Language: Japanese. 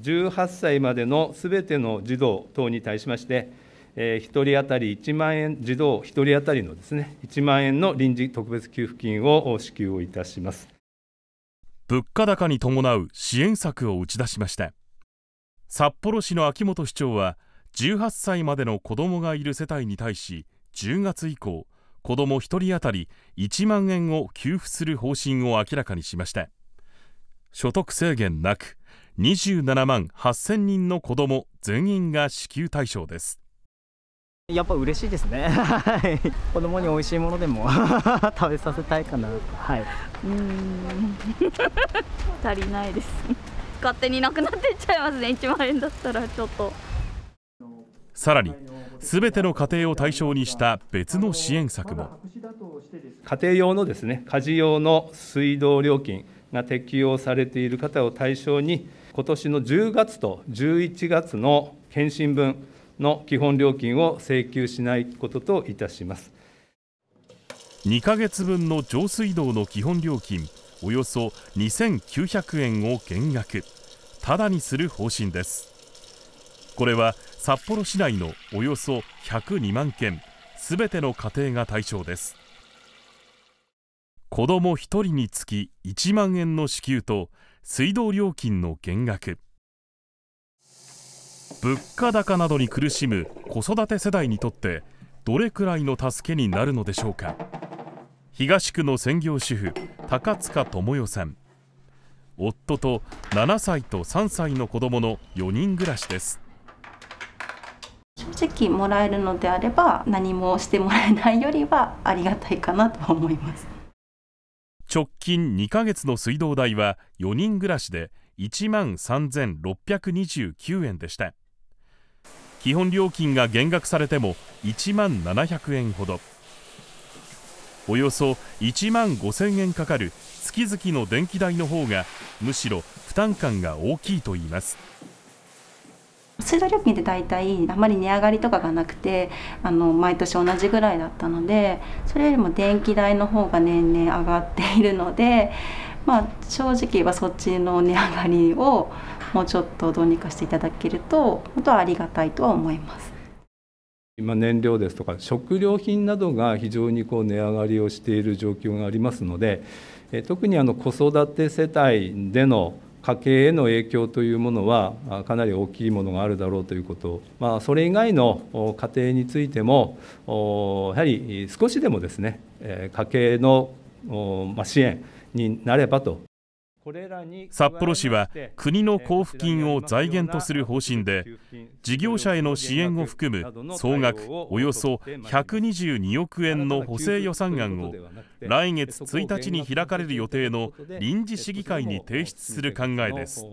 18歳までのすべての児童等に対しまして、1人当たり1万円、児童1人当たりのですね、1万円の臨時特別給付金を支給をいたします。物価高に伴う支援策を打ち出しました。札幌市の秋元市長は、18歳までの子どもがいる世帯に対し、10月以降、子ども1人当たり1万円を給付する方針を明らかにしました。所得制限なく27万8000人の子ども全員が支給対象ですやっぱ嬉しいですね子供に美味しいものでも 食べさせたいかなはいうん足りないです勝手になくなっていっちゃいますね1万円だったらちょっとさらにすべての家庭を対象にした別の支援策も家庭用のですね家事用の水道料金が適用されている方を対象に、今年の10月と11月の検診分の基本料金を請求しないことといたします。2ヶ月分の上水道の基本料金およそ2900円を減額ただにする方針ですこれは札幌市内のおよそ102万件すべての家庭が対象です子ども1人につき1万円の支給と水道料金の減額物価高などに苦しむ子育て世代にとってどれくらいの助けになるのでしょうか東区の専業主婦高塚智代さん夫と7歳と3歳の子どもの4人暮らしです正直もらえるのであれば何もしてもらえないよりはありがたいかなと思います直近2ヶ月の水道代は4人暮らしで1万3629円でした基本料金が減額されても1万700円ほどおよそ1万5000円かかる月々の電気代の方がむしろ負担感が大きいといいます水道料金って大体あまり値上がりとかがなくてあの毎年同じぐらいだったのでそれよりも電気代の方が年々上がっているので、まあ、正直はそっちの値上がりをもうちょっとどうにかしていただけると本当はありがたいとは思います。今燃料ですとか食料品などが非常にこう値上がりをしている状況がありますので特にあの子育て世帯での家計への影響というものはかなり大きいものがあるだろうということ、まあ、それ以外の家庭についても、やはり少しでもですね、家計の支援になればと。札幌市は国の交付金を財源とする方針で事業者への支援を含む総額およそ122億円の補正予算案を来月1日に開かれる予定の臨時市議会に提出する考えです。